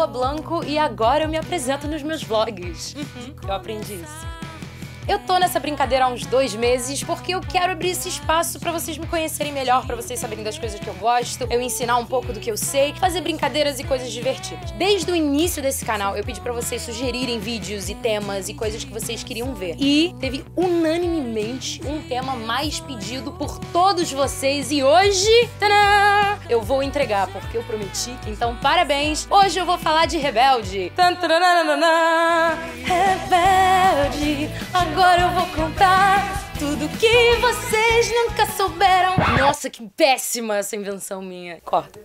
Lua Blanco e agora eu me apresento nos meus vlogs. Uhum. Eu aprendi isso. Eu tô nessa brincadeira há uns dois meses porque eu quero abrir esse espaço para vocês me conhecerem melhor, para vocês saberem das coisas que eu gosto, eu ensinar um pouco do que eu sei, fazer brincadeiras e coisas divertidas. Desde o início desse canal, eu pedi para vocês sugerirem vídeos e temas e coisas que vocês queriam ver. E teve unanimemente um tema mais pedido por todos vocês e hoje, tadã, eu vou entregar porque eu prometi. Então, parabéns. Hoje eu vou falar de Rebelde. Tan, contar tudo que vocês nunca souberam. Nossa, que péssima essa invenção minha. Corta.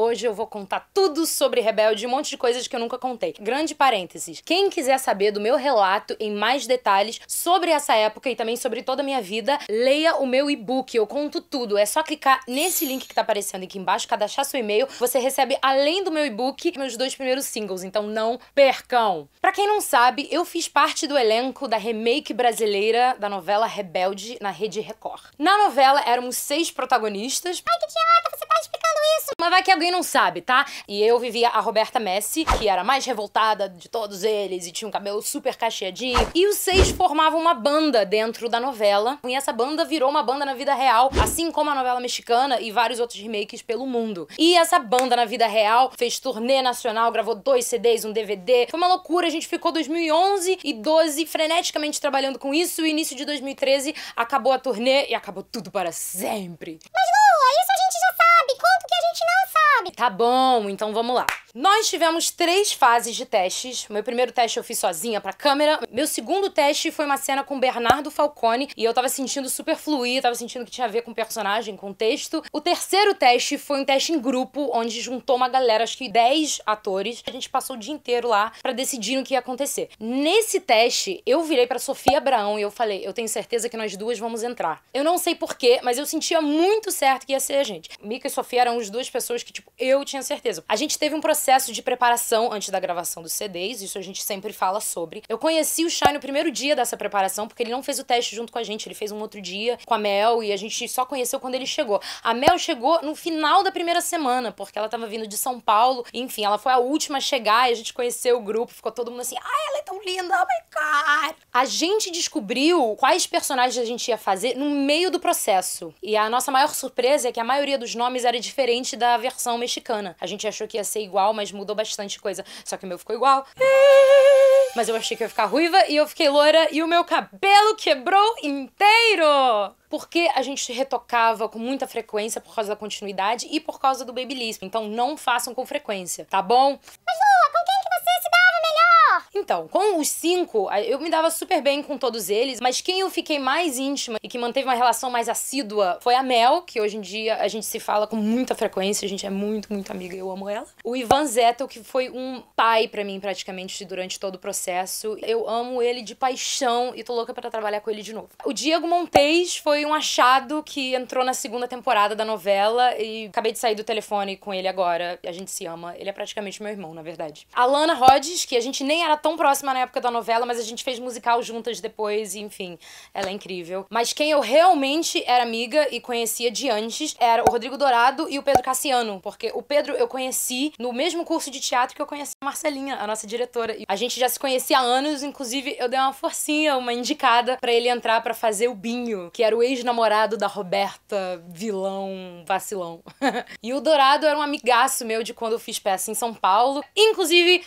Hoje eu vou contar tudo sobre Rebelde, um monte de coisas que eu nunca contei. Grande parênteses. Quem quiser saber do meu relato em mais detalhes sobre essa época e também sobre toda a minha vida, leia o meu e-book. Eu conto tudo. É só clicar nesse link que tá aparecendo aqui embaixo, cadastrar seu e-mail. Você recebe, além do meu e-book, meus dois primeiros singles. Então não percam. Para quem não sabe, eu fiz parte do elenco da remake brasileira da novela Rebelde na Rede Record. Na novela éramos seis protagonistas. Ai, que idiota, você tá explicando isso! Mas vai que alguém quem não sabe, tá? E eu vivia a Roberta Messi, que era a mais revoltada de todos eles e tinha um cabelo super cacheadinho. E os seis formavam uma banda dentro da novela. E essa banda virou uma banda na vida real, assim como a novela mexicana e vários outros remakes pelo mundo. E essa banda na vida real fez turnê nacional, gravou dois CDs, um DVD. Foi uma loucura, a gente ficou 2011 e 12 freneticamente trabalhando com isso. E início de 2013 acabou a turnê e acabou tudo para sempre. Mas Tá bom, então vamos lá. Nós tivemos três fases de testes. Meu primeiro teste eu fiz sozinha pra câmera. Meu segundo teste foi uma cena com Bernardo Falcone e eu tava sentindo super fluir, tava sentindo que tinha a ver com personagem, com texto. O terceiro teste foi um teste em grupo, onde juntou uma galera, acho que 10 atores. A gente passou o dia inteiro lá para decidir o que ia acontecer. Nesse teste, eu virei para Sofia Abraão e eu falei: "Eu tenho certeza que nós duas vamos entrar". Eu não sei porquê, mas eu sentia muito certo que ia ser a gente. Mika e Sofia eram as duas pessoas que tipo eu tinha certeza. A gente teve um processo processo de preparação antes da gravação dos CDs, isso a gente sempre fala sobre. Eu conheci o Shai no primeiro dia dessa preparação, porque ele não fez o teste junto com a gente, ele fez um outro dia com a Mel e a gente só conheceu quando ele chegou. A Mel chegou no final da primeira semana, porque ela tava vindo de São Paulo, enfim, ela foi a última a chegar e a gente conheceu o grupo, ficou todo mundo assim, ai, ela é tão linda, oh my god! A gente descobriu quais personagens a gente ia fazer no meio do processo. E a nossa maior surpresa é que a maioria dos nomes era diferente da versão mexicana. A gente achou que ia ser igual igual, mas mudou bastante coisa. Só que o meu ficou igual. Mas eu achei que ia ficar ruiva e eu fiquei loira e o meu cabelo quebrou inteiro! Porque a gente retocava com muita frequência por causa da continuidade e por causa do babyliss. Então não façam com frequência, tá bom? Mas então, com os cinco, eu me dava super bem com todos eles, mas quem eu fiquei mais íntima e que manteve uma relação mais assídua foi a Mel, que hoje em dia a gente se fala com muita frequência, a gente é muito, muito amiga, eu amo ela. O Ivan Zettel, que foi um pai para mim praticamente durante todo o processo. Eu amo ele de paixão e tô louca para trabalhar com ele de novo. O Diego Montes foi um achado que entrou na segunda temporada da novela e acabei de sair do telefone com ele agora. A gente se ama, ele é praticamente meu irmão, na verdade. A Lana Rhodes, que a gente nem era tão tão próxima na época da novela, mas a gente fez musical juntas depois, e, enfim, ela é incrível. Mas quem eu realmente era amiga e conhecia de antes era o Rodrigo Dourado e o Pedro Cassiano, porque o Pedro eu conheci no mesmo curso de teatro que eu conheci a Marcelinha, a nossa diretora. E a gente já se conhecia há anos, inclusive eu dei uma forcinha, uma indicada para ele entrar para fazer o Binho, que era o ex-namorado da Roberta, vilão, vacilão. e o Dourado era um amigaço meu de quando eu fiz peça em São Paulo. Inclusive,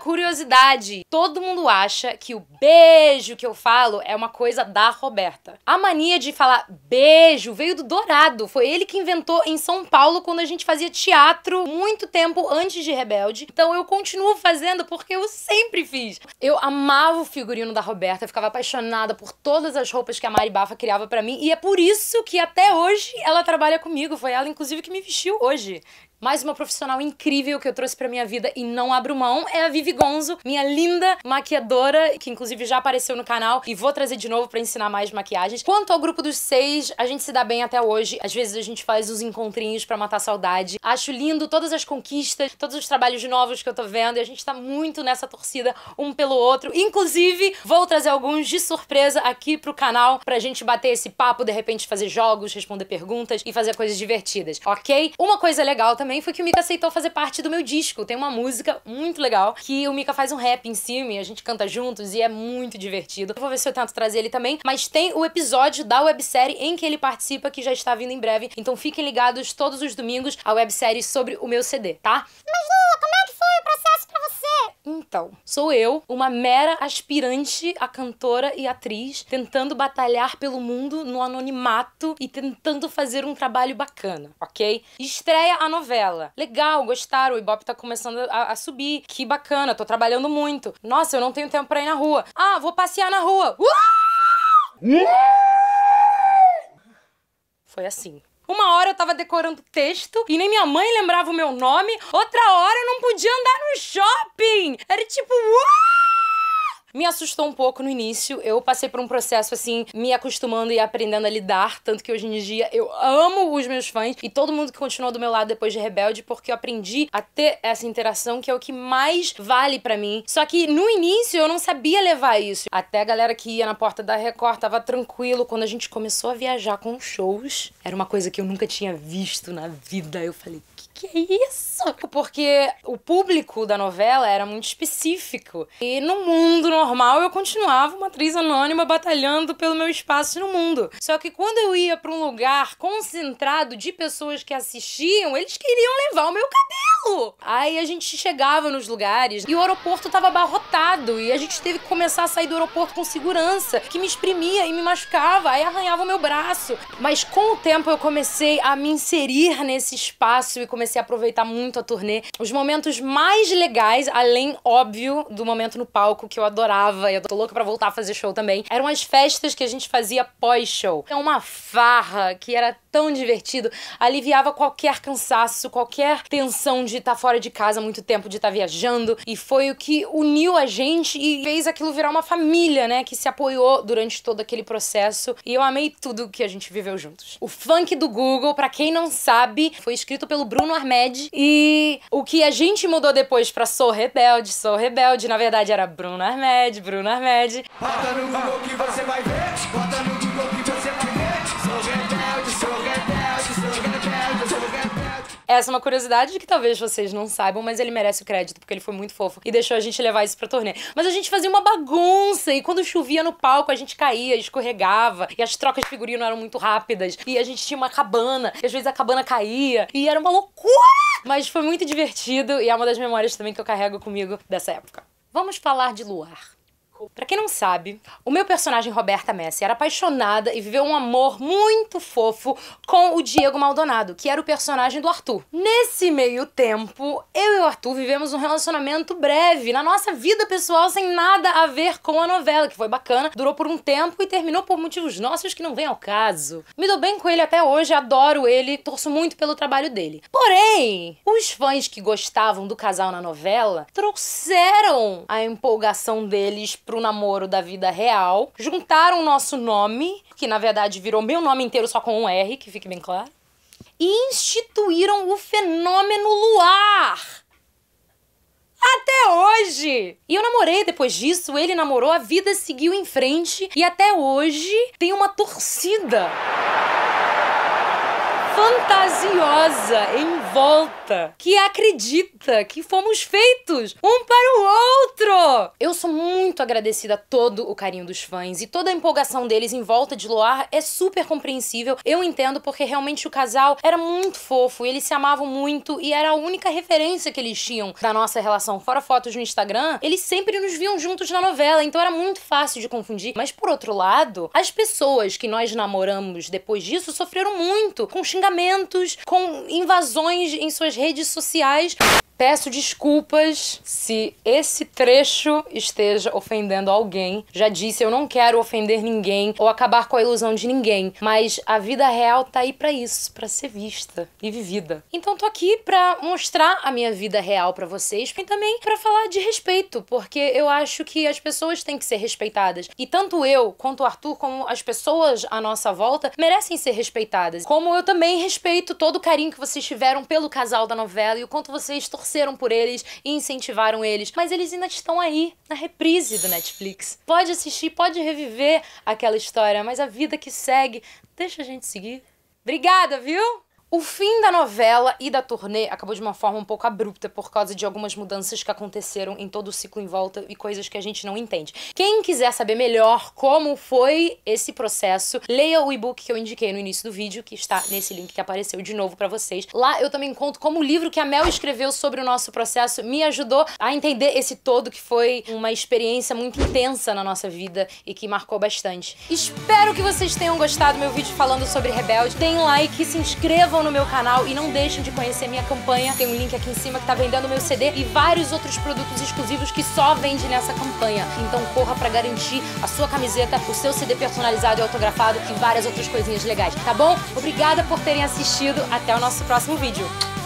curiosidade verdade, todo mundo acha que o beijo que eu falo é uma coisa da Roberta. A mania de falar beijo veio do Dourado. Foi ele que inventou em São Paulo quando a gente fazia teatro muito tempo antes de Rebelde. Então eu continuo fazendo porque eu sempre fiz. Eu amava o figurino da Roberta, ficava apaixonada por todas as roupas que a Mari Bafa criava para mim e é por isso que até hoje ela trabalha comigo. Foi ela inclusive que me vestiu hoje. Mais uma profissional incrível que eu trouxe pra minha vida e não abro mão é a Vivi Gonzo, minha linda maquiadora, que inclusive já apareceu no canal e vou trazer de novo para ensinar mais maquiagens. Quanto ao grupo dos seis, a gente se dá bem até hoje. Às vezes a gente faz os encontrinhos para matar saudade. Acho lindo todas as conquistas, todos os trabalhos novos que eu tô vendo e a gente tá muito nessa torcida um pelo outro. Inclusive, vou trazer alguns de surpresa aqui pro canal pra gente bater esse papo, de repente fazer jogos, responder perguntas e fazer coisas divertidas, ok? Uma coisa legal também também foi que o Mika aceitou fazer parte do meu disco. Tem uma música muito legal que o Mika faz um rap em cima e a gente canta juntos e é muito divertido. Eu vou ver se eu tento trazer ele também, mas tem o episódio da websérie em que ele participa que já está vindo em breve. Então fiquem ligados todos os domingos a websérie sobre o meu CD, tá? Mas Lua, como é foi o processo para você? Então, sou eu, uma mera aspirante a cantora e atriz, tentando batalhar pelo mundo no anonimato e tentando fazer um trabalho bacana, ok? Estreia a novela. Legal, gostaram, o Ibope tá começando a, a subir. Que bacana, tô trabalhando muito. Nossa, eu não tenho tempo pra ir na rua. Ah, vou passear na rua. Uh! Foi assim. Uma hora eu tava decorando texto e nem minha mãe lembrava o meu nome. Outra hora eu não podia andar no shopping. Era tipo, uau! me assustou um pouco no início. Eu passei por um processo assim, me acostumando e aprendendo a lidar, tanto que hoje em dia eu amo os meus fãs e todo mundo que continuou do meu lado depois de Rebelde, porque eu aprendi a ter essa interação que é o que mais vale para mim. Só que no início eu não sabia levar isso. Até a galera que ia na porta da Record tava tranquilo quando a gente começou a viajar com shows. Era uma coisa que eu nunca tinha visto na vida. Eu falei, que é isso? Porque o público da novela era muito específico. E no mundo normal eu continuava uma atriz anônima batalhando pelo meu espaço no mundo. Só que quando eu ia para um lugar concentrado de pessoas que assistiam, eles queriam levar o meu cabelo cavalo! Aí a gente chegava nos lugares e o aeroporto tava abarrotado e a gente teve que começar a sair do aeroporto com segurança, que me exprimia e me machucava, aí arranhava o meu braço. Mas com o tempo eu comecei a me inserir nesse espaço e comecei a aproveitar muito a turnê. Os momentos mais legais, além, óbvio, do momento no palco que eu adorava e eu tô louca pra voltar a fazer show também, eram as festas que a gente fazia pós-show. É uma farra que era tão divertido, aliviava qualquer cansaço, qualquer tensão de de estar tá fora de casa muito tempo, de estar tá viajando. E foi o que uniu a gente e fez aquilo virar uma família, né? Que se apoiou durante todo aquele processo. E eu amei tudo que a gente viveu juntos. O funk do Google, para quem não sabe, foi escrito pelo Bruno Armed. E o que a gente mudou depois pra Sou Rebelde, Sou Rebelde, na verdade era Bruno Armed, Bruno Armed. Bota no Google que você vai ver, bota no Google que você vai ver, Sou Rebelde. Essa é uma curiosidade que talvez vocês não saibam, mas ele merece o crédito, porque ele foi muito fofo e deixou a gente levar isso pra turnê. Mas a gente fazia uma bagunça e quando chovia no palco a gente caía, escorregava e as trocas de figurino eram muito rápidas e a gente tinha uma cabana e às vezes a cabana caía e era uma loucura! Mas foi muito divertido e é uma das memórias também que eu carrego comigo dessa época. Vamos falar de luar. Para quem não sabe, o meu personagem Roberta Messi era apaixonada e viveu um amor muito fofo com o Diego Maldonado, que era o personagem do Arthur. Nesse meio tempo, eu e o Arthur vivemos um relacionamento breve na nossa vida pessoal sem nada a ver com a novela, que foi bacana, durou por um tempo e terminou por motivos nossos que não vêm ao caso. Me dou bem com ele até hoje, adoro ele, torço muito pelo trabalho dele. Porém, os fãs que gostavam do casal na novela trouxeram a empolgação deles pro namoro da vida real, juntaram o nosso nome, que na verdade virou meu nome inteiro só com um R, que fique bem claro, e instituíram o fenômeno luar. Até hoje! E eu namorei depois disso, ele namorou, a vida seguiu em frente e até hoje tem uma torcida fantasiosa, em volta, que acredita que fomos feitos um para o outro. Eu sou muito agradecida a todo o carinho dos fãs e toda a empolgação deles em volta de Loar é super compreensível. Eu entendo porque realmente o casal era muito fofo, eles se amavam muito e era a única referência que eles tinham da nossa relação. Fora fotos no Instagram, eles sempre nos viam juntos na novela, então era muito fácil de confundir. Mas por outro lado, as pessoas que nós namoramos depois disso sofreram muito com xingamentos com invasões em suas redes sociais. Peço desculpas se esse trecho esteja ofendendo alguém. Já disse, eu não quero ofender ninguém ou acabar com a ilusão de ninguém, mas a vida real tá aí para isso, para ser vista e vivida. Então tô aqui para mostrar a minha vida real para vocês e também para falar de respeito, porque eu acho que as pessoas têm que ser respeitadas. E tanto eu, quanto o Arthur, como as pessoas à nossa volta merecem ser respeitadas. Como eu também respeito todo o carinho que vocês tiveram pelo casal da novela e o quanto vocês torceram torceram por eles, e incentivaram eles, mas eles ainda estão aí na reprise do Netflix. Pode assistir, pode reviver aquela história, mas a vida que segue, deixa a gente seguir. Obrigada, viu? O fim da novela e da turnê acabou de uma forma um pouco abrupta por causa de algumas mudanças que aconteceram em todo o ciclo em volta e coisas que a gente não entende. Quem quiser saber melhor como foi esse processo, leia o e-book que eu indiquei no início do vídeo, que está nesse link que apareceu de novo para vocês. Lá eu também conto como o livro que a Mel escreveu sobre o nosso processo me ajudou a entender esse todo que foi uma experiência muito intensa na nossa vida e que marcou bastante. Espero que vocês tenham gostado do meu vídeo falando sobre Rebelde. Deem like, se inscrevam inscrevam no meu canal e não deixem de conhecer minha campanha. Tem um link aqui em cima que tá vendendo meu CD e vários outros produtos exclusivos que só vende nessa campanha. Então corra para garantir a sua camiseta, o seu CD personalizado e autografado e várias outras coisinhas legais, tá bom? Obrigada por terem assistido. Até o nosso próximo vídeo.